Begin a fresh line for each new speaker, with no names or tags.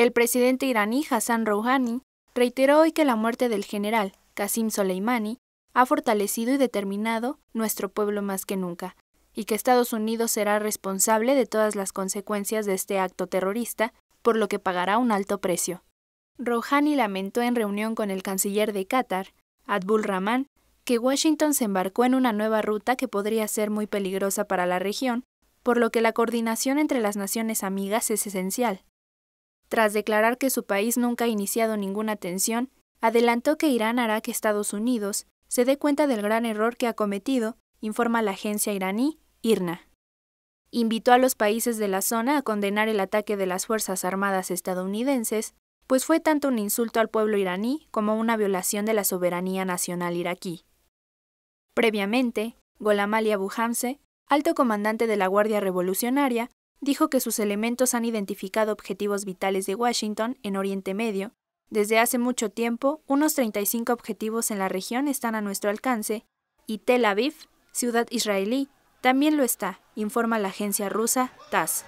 El presidente iraní Hassan Rouhani reiteró hoy que la muerte del general Qasim Soleimani ha fortalecido y determinado nuestro pueblo más que nunca, y que Estados Unidos será responsable de todas las consecuencias de este acto terrorista, por lo que pagará un alto precio. Rouhani lamentó en reunión con el canciller de Qatar, Abdul Rahman, que Washington se embarcó en una nueva ruta que podría ser muy peligrosa para la región, por lo que la coordinación entre las naciones amigas es esencial, tras declarar que su país nunca ha iniciado ninguna tensión, adelantó que Irán hará que Estados Unidos se dé cuenta del gran error que ha cometido, informa la agencia iraní IRNA. Invitó a los países de la zona a condenar el ataque de las Fuerzas Armadas estadounidenses, pues fue tanto un insulto al pueblo iraní como una violación de la soberanía nacional iraquí. Previamente, Golamali alto comandante de la Guardia Revolucionaria, dijo que sus elementos han identificado objetivos vitales de Washington en Oriente Medio. Desde hace mucho tiempo, unos 35 objetivos en la región están a nuestro alcance, y Tel Aviv, ciudad israelí, también lo está, informa la agencia rusa TASS.